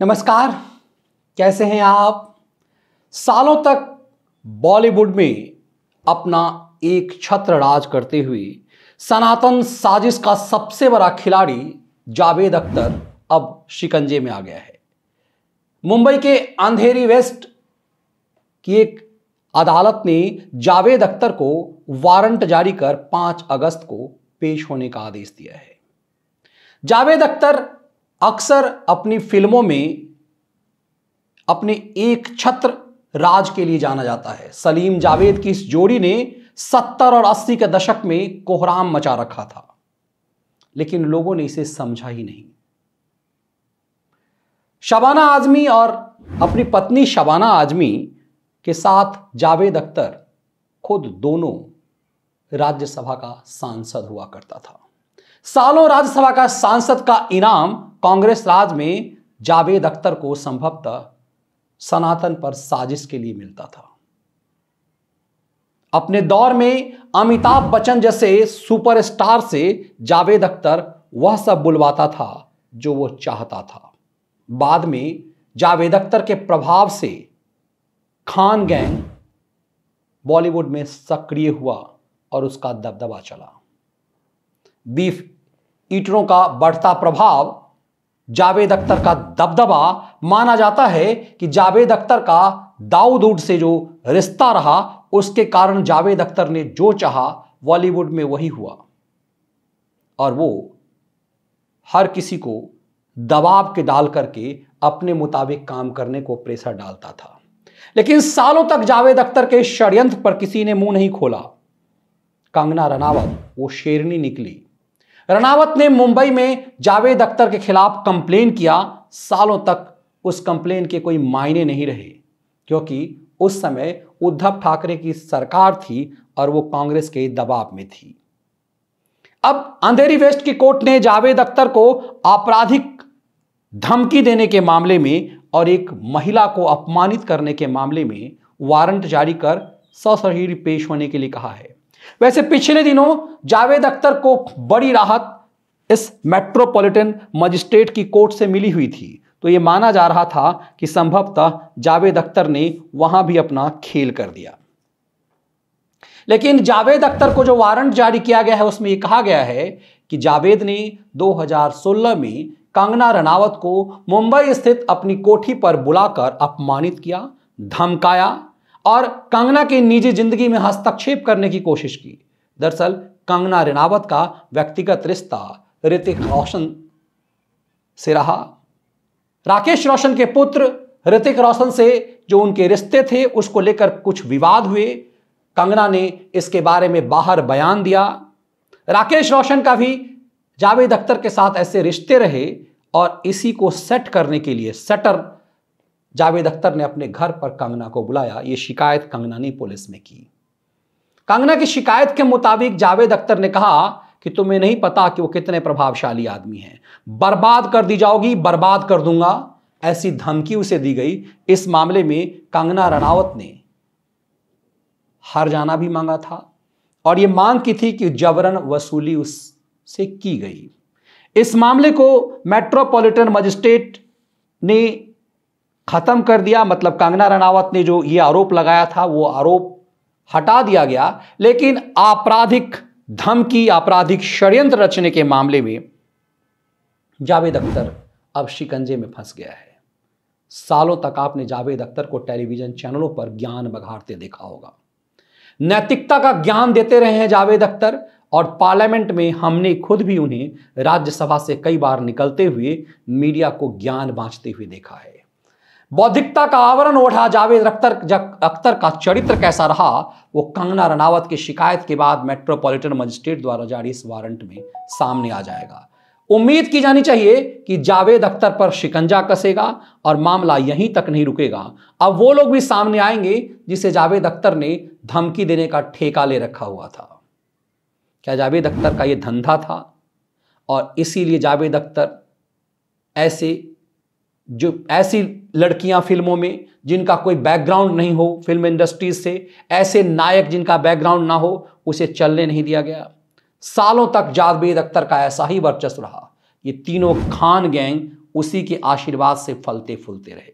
नमस्कार कैसे हैं आप सालों तक बॉलीवुड में अपना एक छत्र राज करते हुए सनातन साजिश का सबसे बड़ा खिलाड़ी जावेद अख्तर अब शिकंजे में आ गया है मुंबई के अंधेरी वेस्ट की एक अदालत ने जावेद अख्तर को वारंट जारी कर 5 अगस्त को पेश होने का आदेश दिया है जावेद अख्तर अक्सर अपनी फिल्मों में अपने एक छत्र राज के लिए जाना जाता है सलीम जावेद की इस जोड़ी ने 70 और 80 के दशक में कोहराम मचा रखा था लेकिन लोगों ने इसे समझा ही नहीं शबाना आजमी और अपनी पत्नी शबाना आजमी के साथ जावेद अख्तर खुद दोनों राज्यसभा का सांसद हुआ करता था सालों राज्यसभा का सांसद का इनाम कांग्रेस राज में जावेद अख्तर को संभवतः सनातन पर साजिश के लिए मिलता था अपने दौर में अमिताभ बच्चन जैसे सुपरस्टार से जावेद अख्तर वह सब बुलवाता था जो वो चाहता था बाद में जावेद अख्तर के प्रभाव से खान गैंग बॉलीवुड में सक्रिय हुआ और उसका दबदबा चला बीफ ईटरों का बढ़ता प्रभाव जावेद अख्तर का दबदबा माना जाता है कि जावेद अख्तर का दाऊद उड से जो रिश्ता रहा उसके कारण जावेद अख्तर ने जो चाहा बॉलीवुड में वही हुआ और वो हर किसी को दबाव के डाल करके अपने मुताबिक काम करने को प्रेशर डालता था लेकिन सालों तक जावेद अख्तर के षड्यंत्र पर किसी ने मुंह नहीं खोला कंगना रनावत वो शेरनी निकली रणावत ने मुंबई में जावेद अख्तर के खिलाफ कंप्लेन किया सालों तक उस कंप्लेन के कोई मायने नहीं रहे क्योंकि उस समय उद्धव ठाकरे की सरकार थी और वो कांग्रेस के दबाव में थी अब अंधेरी वेस्ट की कोर्ट ने जावेद अख्तर को आपराधिक धमकी देने के मामले में और एक महिला को अपमानित करने के मामले में वारंट जारी कर सशरीर पेश होने के लिए कहा है वैसे पिछले दिनों जावेद अख्तर को बड़ी राहत इस मेट्रोपॉलिटन मजिस्ट्रेट की कोर्ट से मिली हुई थी तो यह माना जा रहा था कि संभवतः जावेद अख्तर ने वहां भी अपना खेल कर दिया लेकिन जावेद अख्तर को जो वारंट जारी किया गया है उसमें यह कहा गया है कि जावेद ने 2016 में कंगना रनावत को मुंबई स्थित अपनी कोठी पर बुलाकर अपमानित किया धमकाया और कंगना के निजी जिंदगी में हस्तक्षेप करने की कोशिश की दरअसल कंगना रिनावत का व्यक्तिगत रिश्ता ऋतिक रोशन से रहा राकेश रोशन के पुत्र ऋतिक रोशन से जो उनके रिश्ते थे उसको लेकर कुछ विवाद हुए कंगना ने इसके बारे में बाहर बयान दिया राकेश रोशन का भी जावेद अख्तर के साथ ऐसे रिश्ते रहे और इसी को सेट करने के लिए सेटर जावेद अख्तर ने अपने घर पर कंगना को बुलाया ये शिकायत कंगना ने पुलिस में की कंगना की शिकायत के मुताबिक जावेद अख्तर ने कहा कि तुम्हें नहीं पता कि वो कितने प्रभावशाली आदमी हैं बर्बाद कर दी जाओगी बर्बाद कर दूंगा ऐसी धमकी उसे दी गई इस मामले में कंगना रनावत ने हर जाना भी मांगा था और ये मांग की थी कि जबरन वसूली उससे की गई इस मामले को मेट्रोपॉलिटन मजिस्ट्रेट ने ख़त्म कर दिया मतलब कंगना रनावत ने जो ये आरोप लगाया था वो आरोप हटा दिया गया लेकिन आपराधिक धमकी आपराधिक षड्यंत्र रचने के मामले में जावेद अख्तर अब शिकंजे में फंस गया है सालों तक आपने जावेद अख्तर को टेलीविजन चैनलों पर ज्ञान बघाड़ते देखा होगा नैतिकता का ज्ञान देते रहे हैं जावेद अख्तर और पार्लियामेंट में हमने खुद भी उन्हें राज्यसभा से कई बार निकलते हुए मीडिया को ज्ञान बांचते हुए देखा है बौद्धिकता का आवरण ओढ़ा जावेद अख्तर अख्तर का चरित्र कैसा रहा वो कंगना रनावत की शिकायत के बाद मेट्रोपॉलिटन मजिस्ट्रेट द्वारा जारी इस वारंट में सामने आ जाएगा उम्मीद की जानी चाहिए कि जावेद अख्तर पर शिकंजा कसेगा और मामला यहीं तक नहीं रुकेगा अब वो लोग भी सामने आएंगे जिसे जावेद अख्तर ने धमकी देने का ठेका ले रखा हुआ था क्या जावेद अख्तर का ये धंधा था और इसीलिए जावेद अख्तर ऐसे जो ऐसी लड़कियां फिल्मों में जिनका कोई बैकग्राउंड नहीं हो फिल्म इंडस्ट्री से ऐसे नायक जिनका बैकग्राउंड ना हो उसे चलने नहीं दिया गया सालों तक जावेद अख्तर का ऐसा ही वर्चस्व रहा ये तीनों खान गैंग उसी के आशीर्वाद से फलते फूलते रहे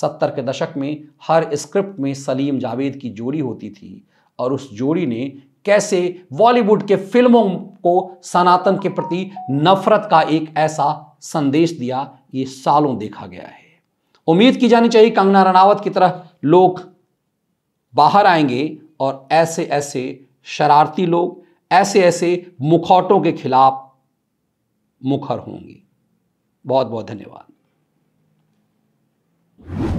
सत्तर के दशक में हर स्क्रिप्ट में सलीम जावेद की जोड़ी होती थी और उस जोड़ी ने कैसे बॉलीवुड के फिल्मों को सनातन के प्रति नफरत का एक ऐसा संदेश दिया ये सालों देखा गया है उम्मीद की जानी चाहिए कंगना रनावत की तरह लोग बाहर आएंगे और ऐसे ऐसे शरारती लोग ऐसे ऐसे मुखौटों के खिलाफ मुखर होंगे बहुत बहुत धन्यवाद